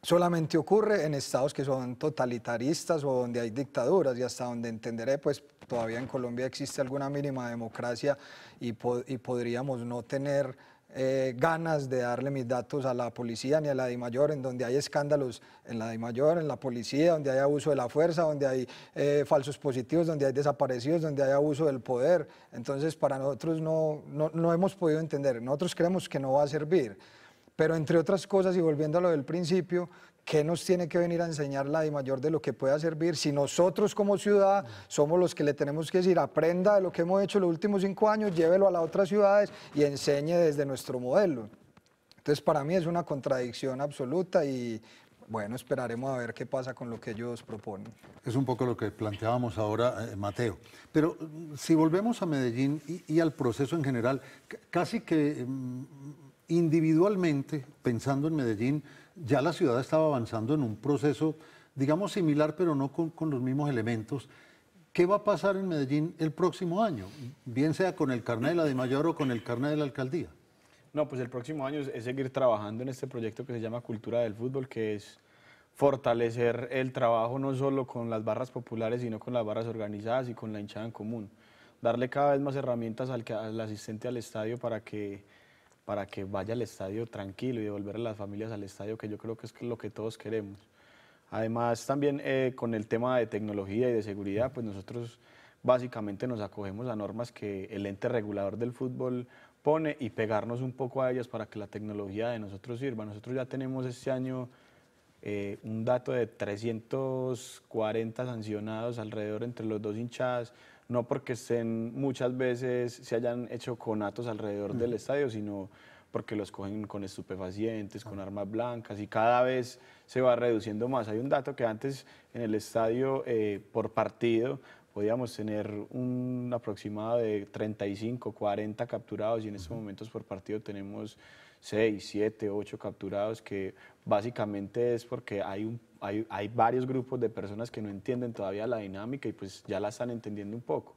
solamente ocurre en estados que son totalitaristas o donde hay dictaduras y hasta donde entenderé, pues todavía en Colombia existe alguna mínima democracia y, podríamos no tener eh, ganas de darle mis datos a la policía ni a la mayor, en donde hay escándalos en la mayor, en la policía, donde hay abuso de la fuerza, donde hay eh, falsos positivos, donde hay desaparecidos, donde hay abuso del poder. Entonces, para nosotros no hemos podido entender. Nosotros creemos que no va a servir. Pero entre otras cosas, y volviendo a lo del principio, ¿qué nos tiene que venir a enseñar la de mayor de lo que pueda servir? Si nosotros como ciudad somos los que le tenemos que decir, aprenda de lo que hemos hecho los últimos cinco años, llévelo a las otras ciudades y enseñe desde nuestro modelo. Entonces, para mí es una contradicción absoluta y bueno, esperaremos a ver qué pasa con lo que ellos proponen. Es un poco lo que planteábamos ahora, eh, Mateo. Pero mm, si volvemos a Medellín y, al proceso en general, casi que mm, Individualmente, pensando en Medellín, ya la ciudad estaba avanzando en un proceso, digamos, similar, pero no con, los mismos elementos. ¿Qué va a pasar en Medellín el próximo año? Bien sea con el carnet de la de Mayor o con el carnet de la alcaldía. No, pues el próximo año es, seguir trabajando en este proyecto que se llama Cultura del Fútbol, que es fortalecer el trabajo no solo con las barras populares, sino con las barras organizadas y con la hinchada en común. Darle cada vez más herramientas al asistente al estadio para que para que vaya al estadio tranquilo y devolver a las familias al estadio, que yo creo que es lo que todos queremos. Además, también eh, con el tema de tecnología y de seguridad, pues nosotros básicamente nos acogemos a normas que el ente regulador del fútbol pone y pegarnos un poco a ellas para que la tecnología de nosotros sirva. Nosotros ya tenemos este año eh, un dato de 340 sancionados alrededor entre los dos hinchadas, no porque estén muchas veces se hayan hecho conatos alrededor del estadio, sino porque los cogen con estupefacientes, ah. con armas blancas y cada vez se va reduciendo más. Hay un dato que antes en el estadio eh, por partido podíamos tener un aproximado de 35, 40 capturados y en estos momentos por partido tenemos 6, 7, 8 capturados que básicamente es porque hay, hay, hay varios grupos de personas que no entienden todavía la dinámica y pues ya la están entendiendo un poco.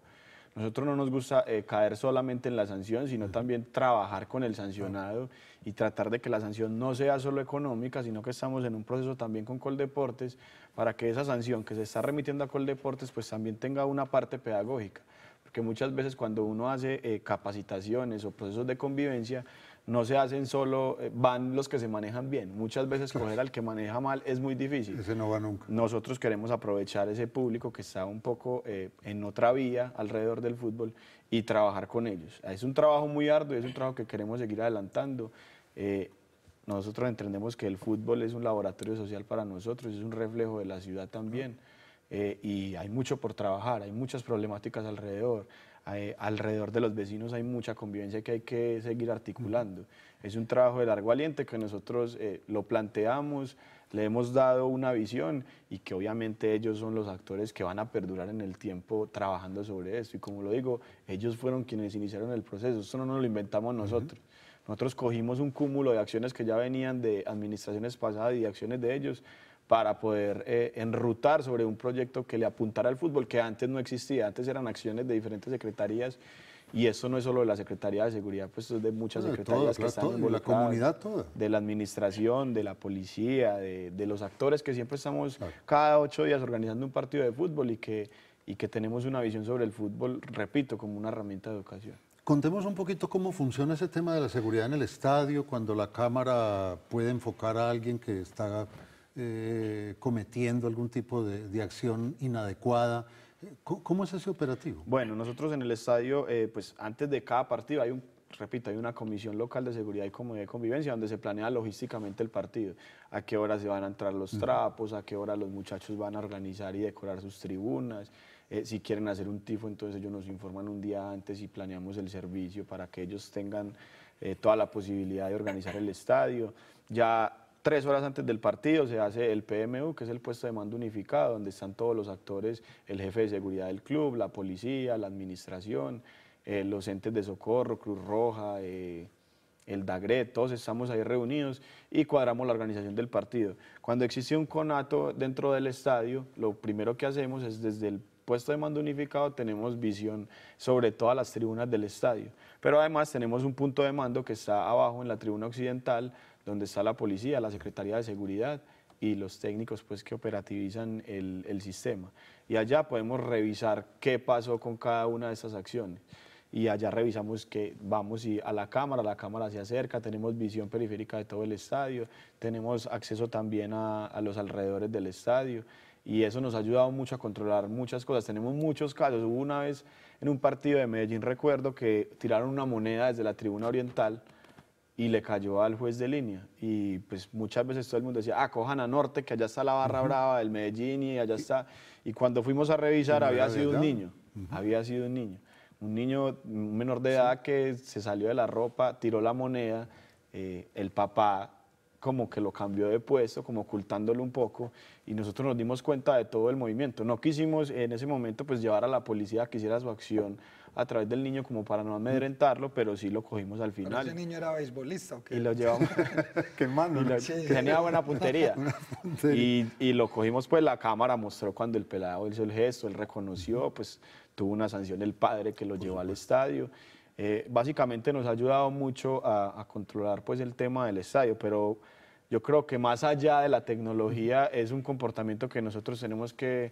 Nosotros no nos gusta eh, caer solamente en la sanción, sino también trabajar con el sancionado y tratar de que la sanción no sea solo económica, sino que estamos en un proceso también con Coldeportes para que esa sanción que se está remitiendo a Coldeportes pues también tenga una parte pedagógica. Porque muchas veces cuando uno hace eh, capacitaciones o procesos de convivencia, no se hacen solo, eh, van los que se manejan bien. Muchas veces coger al que maneja mal es muy difícil. Ese no va nunca. Nosotros queremos aprovechar ese público que está un poco eh, en otra vía alrededor del fútbol y trabajar con ellos. Es un trabajo muy arduo, es un trabajo que queremos seguir adelantando. Eh, nosotros entendemos que el fútbol es un laboratorio social para nosotros, es un reflejo de la ciudad también. y hay mucho por trabajar, hay muchas problemáticas alrededor, alrededor de los vecinos hay mucha convivencia que hay que seguir articulando. Es un trabajo de largo aliento que nosotros eh, lo planteamos, le hemos dado una visión y que obviamente ellos son los actores que van a perdurar en el tiempo trabajando sobre esto. Y como lo digo, ellos fueron quienes iniciaron el proceso, esto no nos lo inventamos nosotros. Nosotros cogimos un cúmulo de acciones que ya venían de administraciones pasadas y acciones de ellos para poder eh, enrutar sobre un proyecto que le apuntara al fútbol, que antes no existía, antes eran acciones de diferentes secretarías y eso no es solo de la Secretaría de Seguridad, pues es de muchas secretarías que están de la comunidad toda. De la administración, de la policía, de, los actores que siempre estamos cada ocho días organizando un partido de fútbol y que, y que tenemos una visión sobre el fútbol, repito, como una herramienta de educación. Contemos un poquito cómo funciona ese tema de la seguridad en el estadio, cuando la cámara puede enfocar a alguien que está eh, cometiendo algún tipo de, acción inadecuada. ¿Cómo, es ese operativo? Bueno, nosotros en el estadio, eh, pues antes de cada partido hay un, repito, hay una comisión local de seguridad y comunidad de convivencia donde se planea logísticamente el partido. A qué hora se van a entrar los trapos, a qué hora los muchachos van a organizar y decorar sus tribunas. Eh, si quieren hacer un tifo, entonces ellos nos informan un día antes y planeamos el servicio para que ellos tengan toda la posibilidad de organizar el estadio. Ya tres horas antes del partido se hace el PMU, que es el puesto de mando unificado, donde están todos los actores, el jefe de seguridad del club, la policía, la administración, eh, los entes de socorro, Cruz Roja, eh, el DAGRE, todos estamos ahí reunidos y cuadramos la organización del partido. Cuando existe un conato dentro del estadio, lo primero que hacemos es desde el puesto de mando unificado tenemos visión sobre todas las tribunas del estadio, pero además tenemos un punto de mando que está abajo en la tribuna occidental, donde está la policía, la Secretaría de Seguridad y los técnicos pues, que operativizan el, sistema. Y allá podemos revisar qué pasó con cada una de esas acciones y allá revisamos que vamos y a la cámara, la cámara se acerca, tenemos visión periférica de todo el estadio, tenemos acceso también a, a, los alrededores del estadio y eso nos ha ayudado mucho a controlar muchas cosas. Tenemos muchos casos, hubo una vez en un partido de Medellín, recuerdo que tiraron una moneda desde la tribuna oriental y le cayó al juez de línea. Y pues muchas veces todo el mundo decía, ah, cojan a norte, que allá está la barra brava del Medellín y allá está. Y cuando fuimos a revisar había sido un niño, había sido un niño. Un niño menor de edad que se salió de la ropa, tiró la moneda, eh, el papá como que lo cambió de puesto, como ocultándolo un poco, y nosotros nos dimos cuenta de todo el movimiento. No quisimos en ese momento pues llevar a la policía que hiciera su acción a través del niño como para no mm. amedrentarlo, pero sí lo cogimos al final. ese niño era beisbolista, Y lo llevamos. qué malo. tenía buena puntería. Y, lo cogimos, pues la cámara mostró cuando el pelado hizo el gesto, él reconoció, pues tuvo una sanción el padre que lo llevó al estadio. Eh, básicamente nos ha ayudado mucho a, a controlar pues el tema del estadio, pero yo creo que más allá de la tecnología es un comportamiento que nosotros tenemos que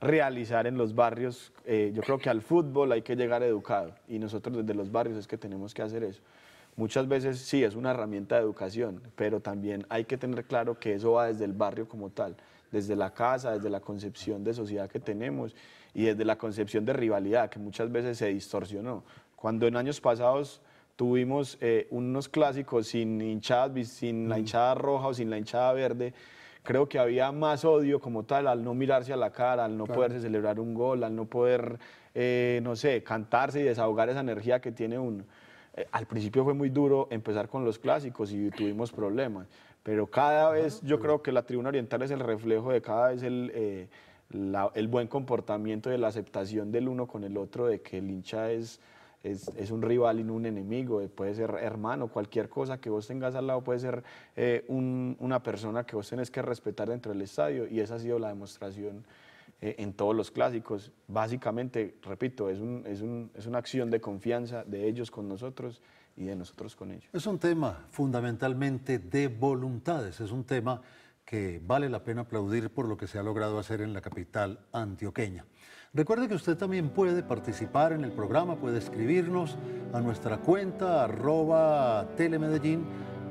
realizar en los barrios. Eh, yo creo que al fútbol hay que llegar educado y nosotros desde los barrios es que tenemos que hacer eso. Muchas veces sí, es una herramienta de educación, pero también hay que tener claro que eso va desde el barrio como tal, desde la casa, desde la concepción de sociedad que tenemos y desde la concepción de rivalidad que muchas veces se distorsionó. Cuando en años pasados tuvimos eh, unos clásicos sin hinchadas, sin la mm. hinchada roja o sin la hinchada verde, creo que había más odio como tal al no mirarse a la cara, al no poderse celebrar un gol, al no poder, eh, no sé, cantarse y desahogar esa energía que tiene uno. Eh, al principio fue muy duro empezar con los clásicos y tuvimos problemas, pero cada vez yo creo que la tribuna oriental es el reflejo de cada vez el... Eh, el buen comportamiento de la aceptación del uno con el otro, de que el hincha es es, un rival y no un enemigo, eh, puede ser hermano, cualquier cosa que vos tengas al lado puede ser eh, una persona que vos tenés que respetar dentro del estadio y esa ha sido la demostración eh, en todos los clásicos. Básicamente, repito, es, es una acción de confianza de ellos con nosotros y de nosotros con ellos. Es un tema fundamentalmente de voluntades, es un tema que vale la pena aplaudir por lo que se ha logrado hacer en la capital antioqueña. Recuerde que usted también puede participar en el programa, puede escribirnos a nuestra cuenta arroba telemedellín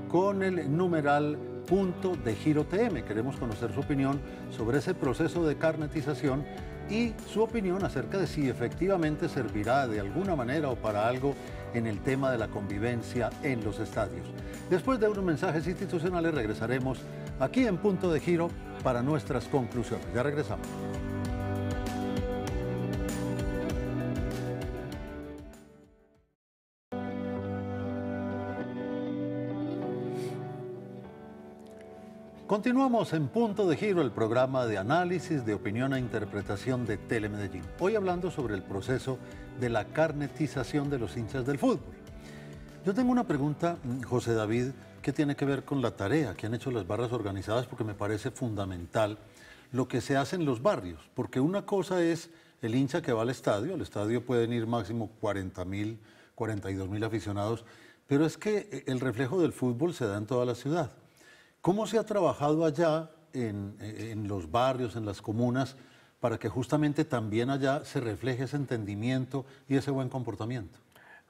con el numeral punto de giro TM. Queremos conocer su opinión sobre ese proceso de carnetización y su opinión acerca de si efectivamente servirá de alguna manera o para algo en el tema de la convivencia en los estadios. Después de unos mensajes institucionales regresaremos aquí en Punto de Giro para nuestras conclusiones. Ya regresamos. Continuamos en Punto de Giro, el programa de análisis de opinión e interpretación de Telemedellín. Hoy hablando sobre el proceso de la carnetización de los hinchas del fútbol. Yo tengo una pregunta, José David, que tiene que ver con la tarea que han hecho las barras organizadas, porque me parece fundamental lo que se hace en los barrios, porque una cosa es el hincha que va al estadio, al estadio pueden ir máximo 40 mil, 42 mil aficionados, pero es que el reflejo del fútbol se da en toda la ciudad. ¿Cómo se ha trabajado allá en, los barrios, en las comunas, para que justamente también allá se refleje ese entendimiento y ese buen comportamiento?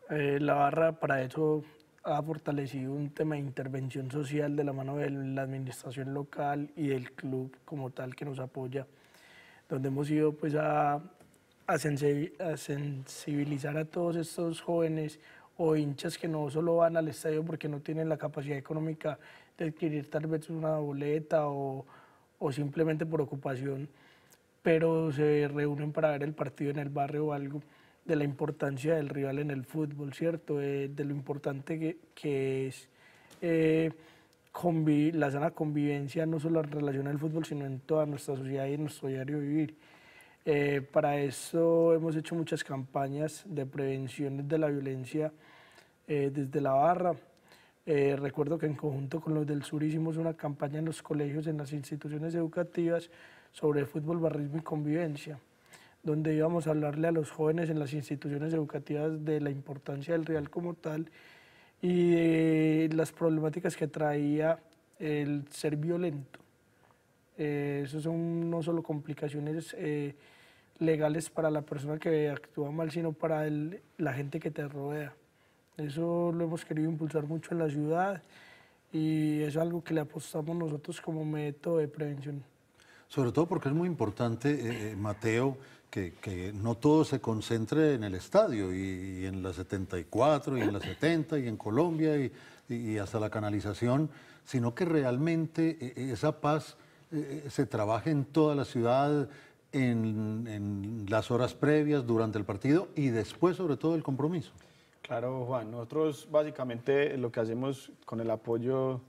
Eh, la barra para eso ha fortalecido un tema de intervención social de la mano de la administración local y del club como tal que nos apoya, donde hemos ido pues a, a, sensibilizar a todos estos jóvenes o hinchas que no solo van al estadio porque no tienen la capacidad económica de adquirir tal vez una boleta o, o simplemente por ocupación, pero se reúnen para ver el partido en el barrio o algo, de la importancia del rival en el fútbol, ¿cierto? Eh, de lo importante que, que es eh, la sana convivencia, no solo en relación al fútbol, sino en toda nuestra sociedad y en nuestro diario vivir. Eh, para eso hemos hecho muchas campañas de prevención de la violencia desde la barra. Eh, recuerdo que en conjunto con los del sur hicimos una campaña en los colegios, en las instituciones educativas, sobre fútbol, barrismo y convivencia, donde íbamos a hablarle a los jóvenes en las instituciones educativas de la importancia del real como tal y de las problemáticas que traía el ser violento. Eh, eso son no solo complicaciones eh, legales para la persona que actúa mal, sino para la gente que te rodea. Eso lo hemos querido impulsar mucho en la ciudad y es algo que le apostamos nosotros como método de prevención. Sobre todo porque es muy importante, eh, eh, Mateo, que, no todo se concentre en el estadio y, en la 74 y en la 70 y en Colombia y, hasta la canalización, sino que realmente eh, esa paz se trabaje en toda la ciudad, en las horas previas, durante el partido y después sobre todo el compromiso. Claro, Juan. Nosotros básicamente lo que hacemos con el apoyo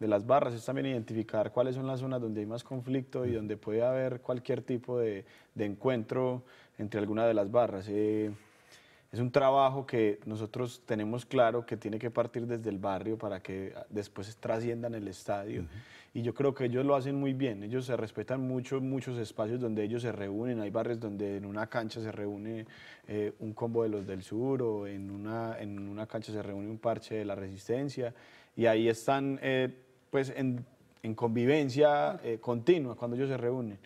de las barras es también identificar cuáles son las zonas donde hay más conflicto y donde puede haber cualquier tipo de, encuentro entre alguna de las barras. Eh, es un trabajo que nosotros tenemos claro que tiene que partir desde el barrio para que después trasciendan el estadio. Y yo creo que ellos lo hacen muy bien. Ellos se respetan mucho, muchos espacios donde ellos se reúnen. Hay barrios donde en una cancha se reúne eh, un combo de los del sur o en una, en una cancha se reúne un parche de la resistencia. Y ahí están eh, pues en, convivencia eh, continua cuando ellos se reúnen.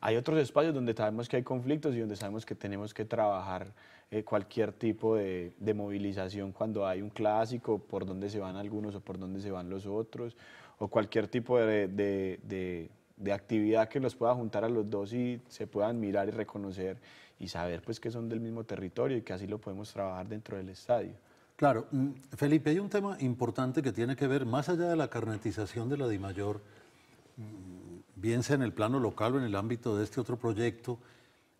Hay otros espacios donde sabemos que hay conflictos y donde sabemos que tenemos que trabajar eh, cualquier tipo de, movilización cuando hay un clásico, por donde se van algunos o por dónde se van los otros, o cualquier tipo de, actividad que los pueda juntar a los dos y se puedan mirar y reconocer y saber pues que son del mismo territorio y que así lo podemos trabajar dentro del estadio. Claro, mm, Felipe, hay un tema importante que tiene que ver, más allá de la carnetización de la DIMAYOR, mm, bien sea en el plano local o en el ámbito de este otro proyecto,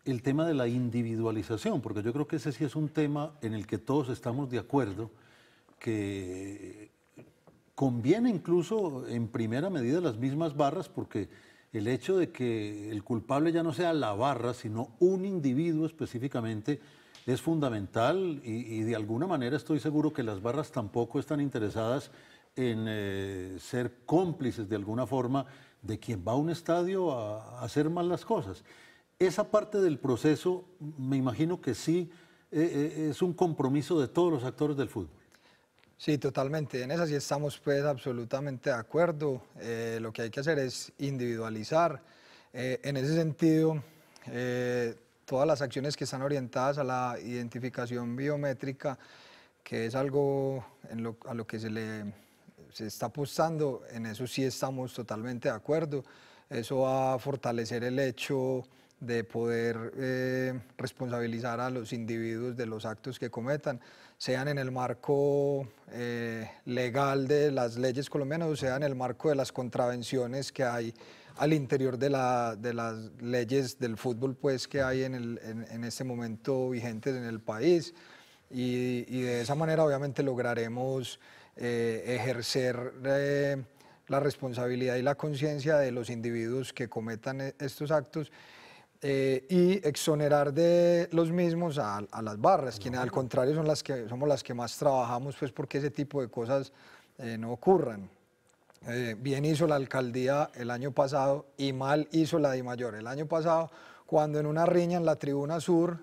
el tema de la individualización, porque yo creo que ese sí es un tema en el que todos estamos de acuerdo, que conviene incluso en primera medida las mismas barras, porque el hecho de que el culpable ya no sea la barra, sino un individuo específicamente, es fundamental y, de alguna manera estoy seguro que las barras tampoco están interesadas en eh, ser cómplices de alguna forma de quien va a un estadio a hacer mal las cosas. Esa parte del proceso, me imagino que sí, eh, eh, es un compromiso de todos los actores del fútbol. Sí, totalmente. En esa sí estamos pues absolutamente de acuerdo. Eh, lo que hay que hacer es individualizar. en ese sentido, todas las acciones que están orientadas a la identificación biométrica, que es algo a lo que se le se está apostando, en eso sí estamos totalmente de acuerdo. Eso va a fortalecer el hecho de poder eh, responsabilizar a los individuos de los actos que cometan, sean en el marco eh, legal de las leyes colombianas o sea en el marco de las contravenciones que hay al interior de, las leyes del fútbol pues, que hay en, el, este momento vigentes en el país. Y, de esa manera obviamente lograremos eh, ejercer la responsabilidad y la conciencia de los individuos que cometan e, estos actos eh, y exonerar de los mismos a, las barras, quienes al contrario son las que, somos las que más trabajamos pues porque ese tipo de cosas eh, no ocurran. Eh, bien hizo la alcaldía el año pasado y mal hizo la de Mayor el año pasado cuando en una riña en la tribuna sur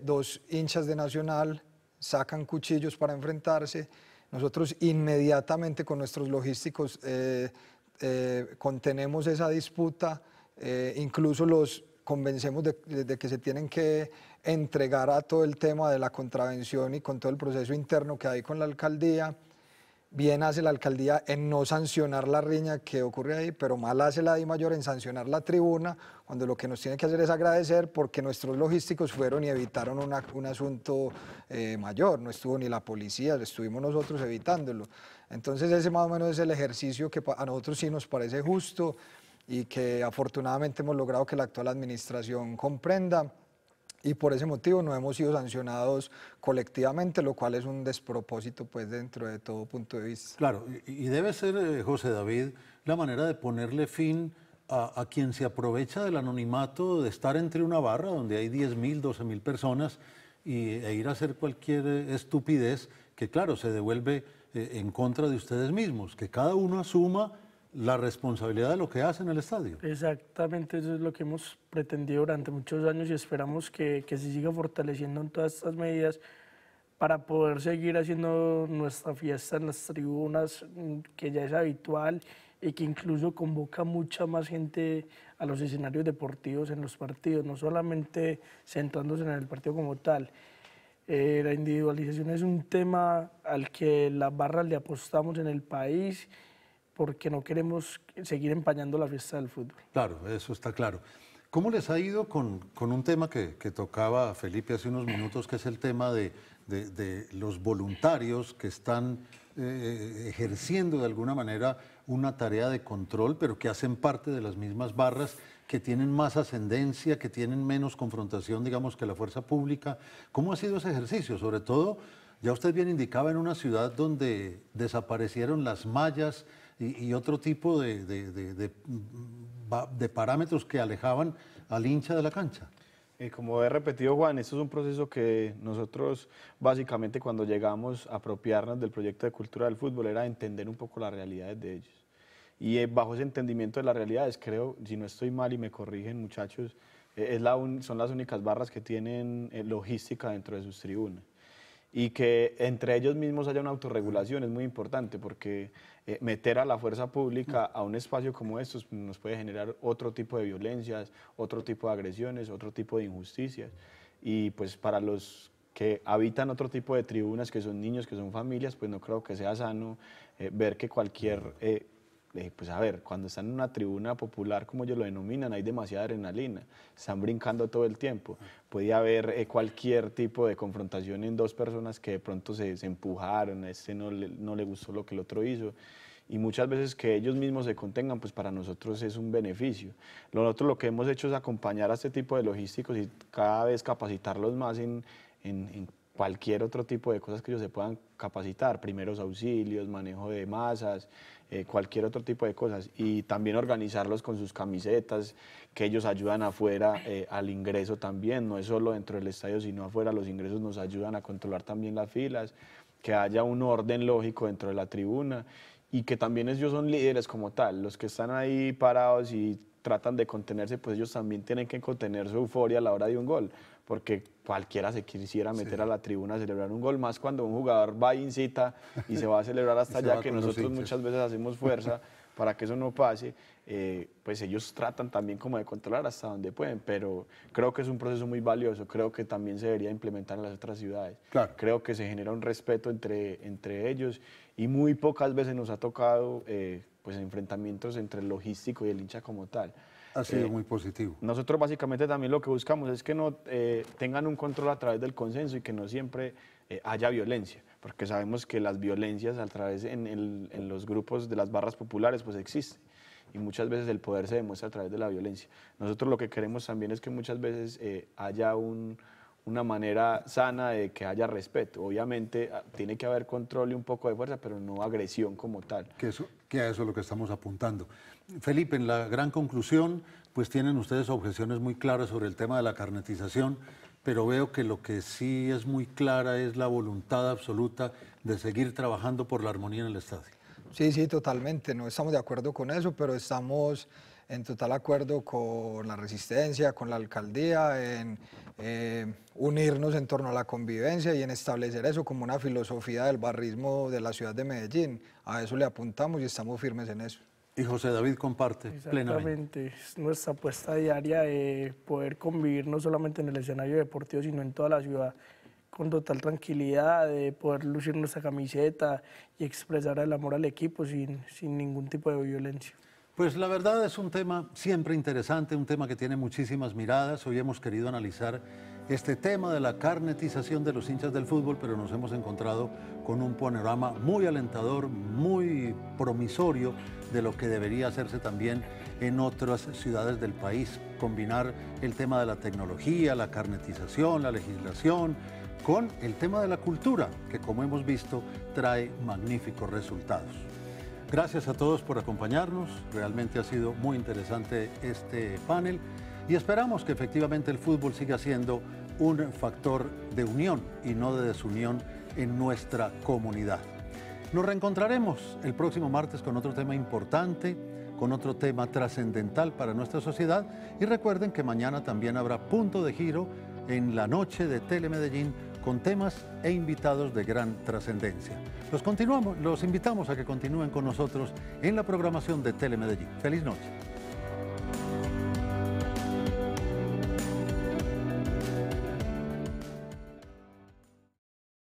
dos hinchas de Nacional sacan cuchillos para enfrentarse. Nosotros inmediatamente con nuestros logísticos contenemos esa disputa, incluso los convencemos de, que se tienen que entregar a todo el tema de la contravención y con todo el proceso interno que hay con la alcaldía. Bien hace la alcaldía en no sancionar la riña que ocurre ahí, pero mal hace la Di Mayor en sancionar la tribuna, cuando lo que nos tiene que hacer es agradecer porque nuestros logísticos fueron y evitaron un asunto eh, mayor, no estuvo ni la policía, estuvimos nosotros evitándolo. Entonces ese más o menos es el ejercicio que a nosotros sí nos parece justo, y que afortunadamente hemos logrado que la actual administración comprenda y por ese motivo no hemos sido sancionados colectivamente, lo cual es un despropósito pues dentro de todo punto de vista. Claro, y debe ser, eh, José David, la manera de ponerle fin a, quien se aprovecha del anonimato de estar entre una barra donde hay 10.000, 12.000 personas y, e ir a hacer cualquier eh, estupidez que claro, se devuelve eh, en contra de ustedes mismos, que cada uno asuma la responsabilidad de lo que hace en el estadio. Exactamente, eso es lo que hemos pretendido durante muchos años y esperamos que, que se siga fortaleciendo en todas estas medidas para poder seguir haciendo nuestra fiesta en las tribunas, que ya es habitual y que incluso convoca mucha más gente a los escenarios deportivos en los partidos, no solamente centrándose en el partido como tal. Eh, la individualización es un tema al que las barras le apostamos en el país porque no queremos seguir empañando la fiesta del fútbol. Claro, eso está claro. ¿Cómo les ha ido con, un tema que, tocaba Felipe hace unos minutos, que es el tema de, los voluntarios que están eh, ejerciendo de alguna manera una tarea de control, pero que hacen parte de las mismas barras, que tienen más ascendencia, que tienen menos confrontación, digamos, que la fuerza pública? ¿Cómo ha sido ese ejercicio? Sobre todo, ya usted bien indicaba, en una ciudad donde desaparecieron las mallas, y, otro tipo de, de, mm, de, parámetros que alejaban al hincha de la cancha. Eh, como he repetido, Juan, esto es un proceso que nosotros básicamente cuando llegamos a apropiarnos del proyecto de cultura del fútbol era entender un poco las realidades de ellos. Y eh, bajo ese entendimiento de las realidades, creo, si no estoy mal y me corrigen muchachos, eh, es la son las únicas barras que tienen logística dentro de sus tribunas y que entre ellos mismos haya una autorregulación es muy importante porque eh, meter a la fuerza pública mm. a un espacio como estos nos puede generar otro tipo de violencias, otro tipo de agresiones, otro tipo de injusticias. Y pues para los que habitan otro tipo de tribunas, que son niños, que son familias, pues no creo que sea sano eh, ver que cualquier eh, le dije, pues a ver, cuando están en una tribuna popular, como ellos lo denominan, hay demasiada adrenalina, están brincando todo el tiempo. Podía haber eh, cualquier tipo de confrontación en dos personas que de pronto se, empujaron, a este no le, gustó lo que el otro hizo y muchas veces que ellos mismos se contengan, pues para nosotros es un beneficio. Nosotros lo que hemos hecho es acompañar a este tipo de logísticos y cada vez capacitarlos más en, en, en cualquier otro tipo de cosas que ellos se puedan capacitar, primeros auxilios, manejo de masas, eh, cualquier otro tipo de cosas. Y también organizarlos con sus camisetas, que ellos ayudan afuera eh, al ingreso también, no es solo dentro del estadio, sino afuera, los ingresos nos ayudan a controlar también las filas, que haya un orden lógico dentro de la tribuna y que también ellos son líderes como tal, los que están ahí parados y tratan de contenerse, pues ellos también tienen que contener su euforia a la hora de un gol, porque cualquiera se quisiera meter a la tribuna a celebrar un gol, más cuando un jugador va incita y se va a celebrar hasta allá, que nosotros muchas veces hacemos fuerza para que eso no pase, eh, pues ellos tratan también como de controlar hasta donde pueden, pero creo que es un proceso muy valioso, creo que también se debería implementar en las otras ciudades. Creo que se genera un respeto entre, entre ellos y muy pocas veces nos ha tocado eh, pues enfrentamientos entre el logístico y el hincha como tal. Ha sido eh, muy positivo. Nosotros básicamente también lo que buscamos es que no eh, tengan un control a través del consenso y que no siempre eh, haya violencia, porque sabemos que las violencias a través en, los grupos de las barras populares pues existen y muchas veces el poder se demuestra a través de la violencia. Nosotros lo que queremos también es que muchas veces haya una manera sana de que haya respeto. Obviamente ah, tiene que haber control y un poco de fuerza, pero no agresión como tal. Que, eso, que a eso es lo que estamos apuntando. Felipe, en la gran conclusión, pues tienen ustedes objeciones muy claras sobre el tema de la carnetización, pero veo que lo que sí es muy clara es la voluntad absoluta de seguir trabajando por la armonía en el estadio. Sí, sí, totalmente. No estamos de acuerdo con eso, pero estamos en total acuerdo con la resistencia, con la alcaldía, en eh, unirnos en torno a la convivencia y en establecer eso como una filosofía del barrismo de la ciudad de Medellín. A eso le apuntamos y estamos firmes en eso. Y José David comparte Exactamente. plenamente. Es nuestra apuesta diaria de poder convivir no solamente en el escenario deportivo, sino en toda la ciudad con total tranquilidad, de poder lucir nuestra camiseta y expresar el amor al equipo sin, sin ningún tipo de violencia. Pues la verdad es un tema siempre interesante, un tema que tiene muchísimas miradas. Hoy hemos querido analizar este tema de la carnetización de los hinchas del fútbol, pero nos hemos encontrado con un panorama muy alentador, muy promisorio de lo que debería hacerse también en otras ciudades del país, combinar el tema de la tecnología, la carnetización, la legislación, con el tema de la cultura, que como hemos visto trae magníficos resultados. Gracias a todos por acompañarnos, realmente ha sido muy interesante este panel. Y esperamos que efectivamente el fútbol siga siendo un factor de unión y no de desunión en nuestra comunidad. Nos reencontraremos el próximo martes con otro tema importante, con otro tema trascendental para nuestra sociedad y recuerden que mañana también habrá punto de giro en la noche de Telemedellín con temas e invitados de gran trascendencia. Los, continuamos, los invitamos a que continúen con nosotros en la programación de Telemedellín. Feliz noche.